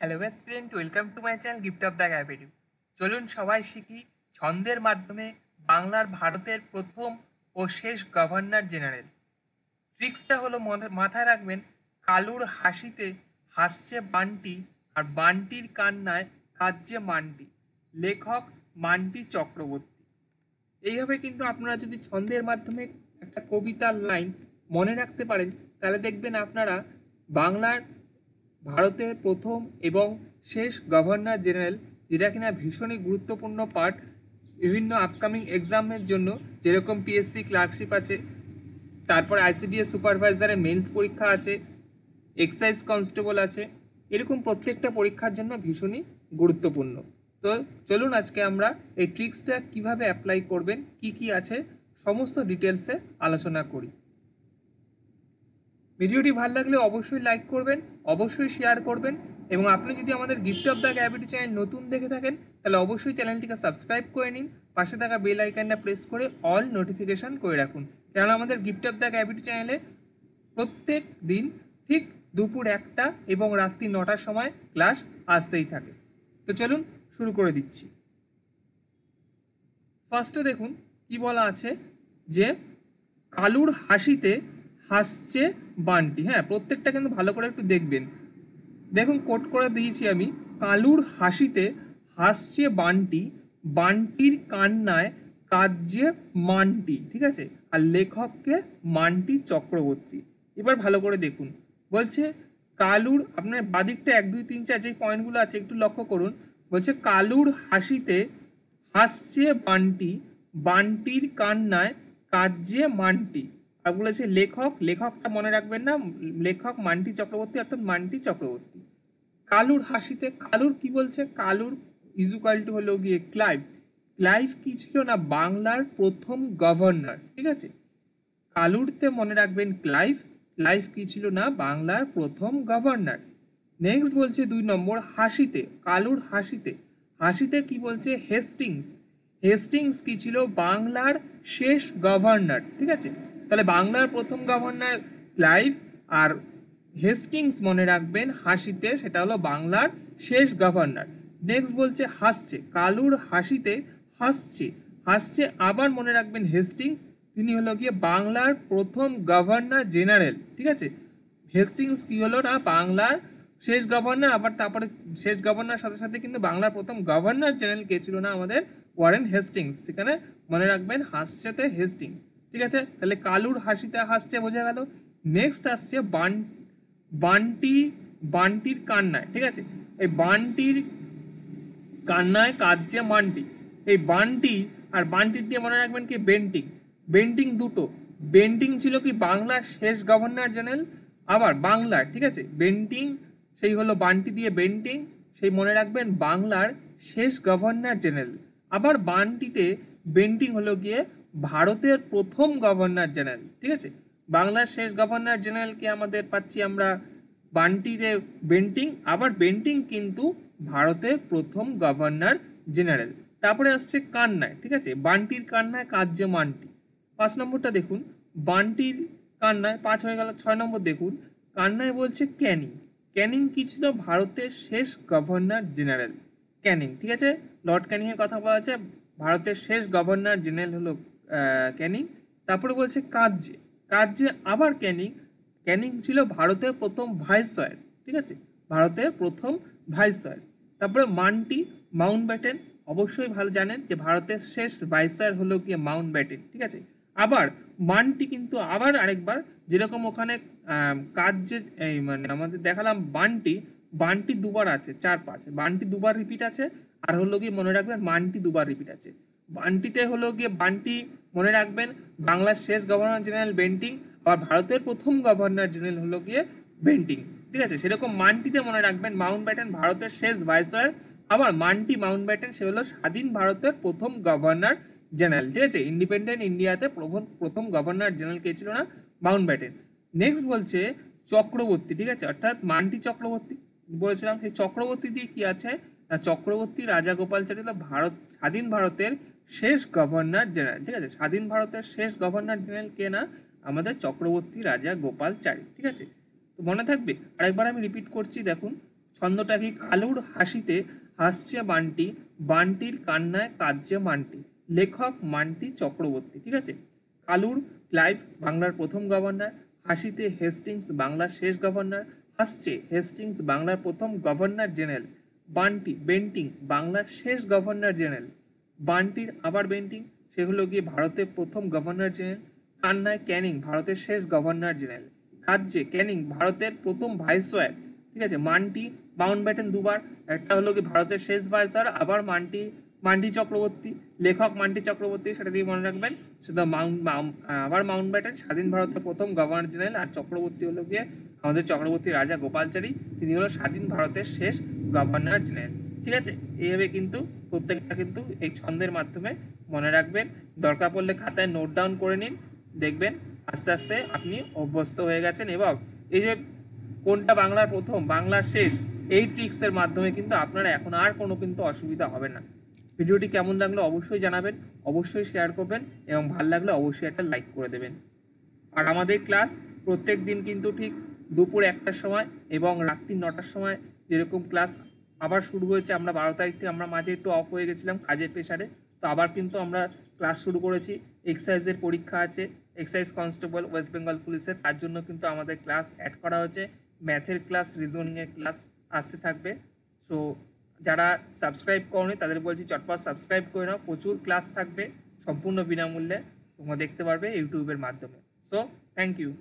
hello best friend welcome to my channel gift of the avenue চলুন সবাই শিখি ছন্দের মাধ্যমে বাংলার ভারতের প্রথম ও শেষ গভর্নর জেনারেল ট্রিক্সটা হলো মাথায় রাখবেন কালুর হাসিতে হাসছে বান্টি আর বান্টির কান্নায় কাঁদছে মান্টি লেখক মান্টি চক্রবর্তী এইভাবে কিন্তু আপনারা যদি ছন্দের মাধ্যমে একটা কবিতার লাইন মনে রাখতে পারেন তাহলে দেখবেন আপনারা বাংলার ভারতের প্রথম এবং শেষ গভর্নর জেনারেল যেটা কিনা ভীষণই গুরুত্বপূর্ণ পার্ট বিভিন্ন আপকামিং এক্সামের জন্য যেরকম পিএসসি ক্লার্কশিপ আছে তারপর আইসিডিএস সুপারভাইজারের মেন্স পরীক্ষা আছে এক্সাইজ কনস্টেবল আছে এরকম প্রত্যেকটা পরীক্ষার জন্য ভীষণই গুরুত্বপূর্ণ তো চলুন আজকে আমরা এই ট্রিক্সটা কিভাবে অ্যাপ্লাই করবেন কি কি আছে সমস্ত ডিটেলসে আলোচনা করি ভিডিওটি ভাল লাগলে অবশ্যই লাইক করবেন অবশ্যই শেয়ার করবেন এবং আপনি যদি আমাদের গিফট অফ দ্য ক্যাপিটি চ্যানেল নতুন দেখে থাকেন তাহলে অবশ্যই চ্যানেলটিকে সাবস্ক্রাইব করে নিন পাশে থাকা বেল আইকনটা প্রেস করে অল নোটিফিকেশান করে রাখুন কেননা আমাদের গিফট অফ দ্য ক্যাপিটি চ্যানেলে প্রত্যেক দিন ঠিক দুপুর একটা এবং রাত্রি নটার সময় ক্লাস আসতেই থাকে তো চলুন শুরু করে দিচ্ছি ফার্স্টে দেখুন কি বলা আছে যে কালুর হাসিতে হাসছে বানটি হ্যাঁ প্রত্যেকটা কিন্তু ভালো করে একটু দেখবেন দেখুন কোট করে দিয়েছি আমি কালুর হাসিতে হাসছে বানটি বানটির কান্নায় কাজে মানটি ঠিক আছে আর লেখককে মানটি চক্রবর্তী এবার ভালো করে দেখুন বলছে কালুর আপনার বাদিকটা এক দুই তিন চার যে পয়েন্টগুলো আছে একটু লক্ষ্য করুন বলছে কালুর হাসিতে হাসছে বানটি বানটির কান্নায় কাজে মানটি আর বলেছে লেখক লেখকটা মনে রাখবেন না লেখক মান্টি চক্রবর্তী অর্থাৎ মান্টি চক্রবর্তী কালুর হাসিতে কালুর কি বলছে কালুর ইজুকাল হলো গিয়ে ক্লাইভ ক্লাইভ কি ছিল না বাংলার প্রথম গভর্নর ঠিক আছে কালুরতে মনে রাখবেন ক্লাইভ ক্লাইভ কি ছিল না বাংলার প্রথম গভর্নর নেক্সট বলছে দুই নম্বর হাসিতে কালুর হাসিতে হাসিতে কি বলছে হেস্টিংস হেস্টিংস কি ছিল বাংলার শেষ গভর্নর ঠিক আছে তাহলে বাংলার প্রথম গভর্নর ক্লাইভ আর হেস্টিংস মনে রাখবেন হাসিতে সেটা হলো বাংলার শেষ গভর্নর নেক্সট বলছে হাসছে কালুর হাসিতে হাসছে হাসছে আবার মনে রাখবেন হেস্টিংস তিনি হলো গিয়ে বাংলার প্রথম গভর্নর জেনারেল ঠিক আছে হেস্টিংস কী হলো না বাংলার শেষ গভর্নর আবার তারপরে শেষ গভর্নর সাথে সাথে কিন্তু বাংলার প্রথম গভর্নর জেনারেল কে ছিল না আমাদের ওয়ারেন হেস্টিংস সেখানে মনে রাখবেন হাসছেতে হেস্টিংস ঠিক আছে তাহলে কালুর হাসিতে হাসছে বোঝা গেল নেক্সট আসছে বান বান্টি বান্টির কান্নায় ঠিক আছে এই বান্টির কান্নায় কাঁদছে মানটি এই বান্টি আর বান্টির দিয়ে মনে রাখবেন কি বেন্টিং বেন্টিং দুটো বেন্টিং ছিল কি বাংলার শেষ গভর্নর জেনারেল আবার বাংলার ঠিক আছে বেন্টিং সেই হলো বান্টি দিয়ে বেন্টিং সেই মনে রাখবেন বাংলার শেষ গভর্নর জেনারেল আবার বান্টিতে বেন্টিং হলো গিয়ে ভারতের প্রথম গভর্নর জেনারেল ঠিক আছে বাংলার শেষ গভর্নর জেনারেলকে আমাদের পাচ্ছি আমরা বান্টিতে বেন্টিং আবার বেন্টিং কিন্তু ভারতের প্রথম গভর্নর জেনারেল তারপরে আসছে কান্নায় ঠিক আছে বান্টির কান্নায় কার্য মান্টি পাঁচ নম্বরটা দেখুন বান্টির কান্নায় পাঁচ হয়ে গেল ছয় নম্বর দেখুন কান্নায় বলছে ক্যানিং ক্যানিং কি ছিল ভারতের শেষ গভর্নর জেনারেল ক্যানিং ঠিক আছে লর্ড ক্যানিংয়ের কথা বলা আছে ভারতের শেষ গভর্নর জেনারেল হলো ক্যানিং তারপরে বলছে কাজে কাজে আবার ক্যানিং ক্যানিং ছিল ভারতের প্রথম ভাইসরয়ের ঠিক আছে ভারতের প্রথম ভাইসরয় তারপরে মান্টি মাউন্ট ব্যাটেন অবশ্যই ভালো জানেন যে ভারতের শেষ ভাইসরয় হলো গিয়ে মাউন্ট ব্যাটেন ঠিক আছে আবার মানটি কিন্তু আবার আরেকবার যেরকম ওখানে কাজ যে মানে আমাদের দেখালাম বানটি বানটি দুবার আছে চার পাঁচ বানটি দুবার রিপিট আছে আর হলো গিয়ে মনে রাখবেন মানটি দুবার রিপিট আছে বানটিতে হলো গিয়ে বানটি মনে রাখবেন বাংলার শেষ গভর্নর জেনারেল বেন্টিং আবার ভারতের প্রথম গভর্নর জেনারেল হলো গিয়ে বেন্টিং ঠিক আছে সেরকম মান্টিতে মনে রাখবেন মাউন্ট ব্যাটেন ভারতের শেষ ভাইসরয় আবার মান্টি মাউন্ট ব্যাটেন সে হলো স্বাধীন ভারতের প্রথম গভর্নর জেনারেল ঠিক আছে ইন্ডিপেন্ডেন্ট ইন্ডিয়াতে প্রথম গভর্নর জেনারেল কে ছিল না মাউন্ট ব্যাটেন নেক্সট বলছে চক্রবর্তী ঠিক আছে অর্থাৎ মান্টি চক্রবর্তী বলেছিলাম সেই চক্রবর্তী দিয়ে কি আছে না চক্রবর্তী গোপালচারী হলো ভারত স্বাধীন ভারতের শেষ গভর্নর জেনারেল ঠিক আছে স্বাধীন ভারতের শেষ গভর্নর জেনারেল কে না আমাদের চক্রবর্তী রাজা গোপালচারী ঠিক আছে তো মনে থাকবে আরেকবার আমি রিপিট করছি দেখুন ছন্দটা কি কালুর হাসিতে হাসছে বান্টি বান্টির কান্নায় কাঁদছে মান্টি লেখক মান্টি চক্রবর্তী ঠিক আছে কালুর ক্লাইভ বাংলার প্রথম গভর্নর হাসিতে হেস্টিংস বাংলার শেষ গভর্নর হাসছে হেস্টিংস বাংলার প্রথম গভর্নর জেনারেল বান্টি বেন্টিং বাংলার শেষ গভর্নর জেনারেল বান্টির আবার বেন্টিং সেগুলো গিয়ে ভারতের প্রথম গভর্নর জেনারেল কান্নায় ক্যানিং ভারতের শেষ গভর্নর জেনারেল রাজ্যে ক্যানিং ভারতের প্রথম ভাইসরয় ঠিক আছে মান্টি বাউন্ড ব্যাটেন দুবার একটা হলো কি ভারতের শেষ ভাইসরয় আবার মান্টি মান্টি চক্রবর্তী লেখক মান্টি চক্রবর্তী সেটা দিয়ে মনে রাখবেন সেটা মাউন্ট আবার মাউন্ট ব্যাটেন স্বাধীন ভারতের প্রথম গভর্নর জেনারেল আর চক্রবর্তী হলো গিয়ে আমাদের চক্রবর্তী রাজা গোপালচারী তিনি হলো স্বাধীন ভারতের শেষ গভর্নর জেনারেল ঠিক আছে এইভাবে কিন্তু প্রত্যেকটা কিন্তু এই ছন্দের মাধ্যমে মনে রাখবেন দরকার পড়লে খাতায় নোট ডাউন করে নিন দেখবেন আস্তে আস্তে আপনি অভ্যস্ত হয়ে গেছেন এবং এই যে কোনটা বাংলার প্রথম বাংলার শেষ এই ট্রিক্সের মাধ্যমে কিন্তু আপনারা এখন আর কোনো কিন্তু অসুবিধা হবে না ভিডিওটি কেমন লাগলো অবশ্যই জানাবেন অবশ্যই শেয়ার করবেন এবং ভাল লাগলে অবশ্যই একটা লাইক করে দেবেন আর আমাদের ক্লাস প্রত্যেক দিন কিন্তু ঠিক দুপুর একটার সময় এবং রাত্রি নটার সময় যেরকম ক্লাস আবার শুরু হয়েছে আমরা বারো তারিখ থেকে আমরা মাঝে একটু অফ হয়ে গেছিলাম কাজের প্রেশারে তো আবার কিন্তু আমরা ক্লাস শুরু করেছি এক্সারসাইজের পরীক্ষা আছে এক্সারসাইজ কনস্টেবল ওয়েস্ট বেঙ্গল পুলিশের তার জন্য কিন্তু আমাদের ক্লাস অ্যাড করা হয়েছে ম্যাথের ক্লাস রিজনিংয়ের ক্লাস আসতে থাকবে সো যারা সাবস্ক্রাইব করনি তাদের বলছি চটপট সাবস্ক্রাইব করে নাও প্রচুর ক্লাস থাকবে সম্পূর্ণ বিনামূল্যে তোমরা দেখতে পারবে ইউটিউবের মাধ্যমে সো থ্যাংক ইউ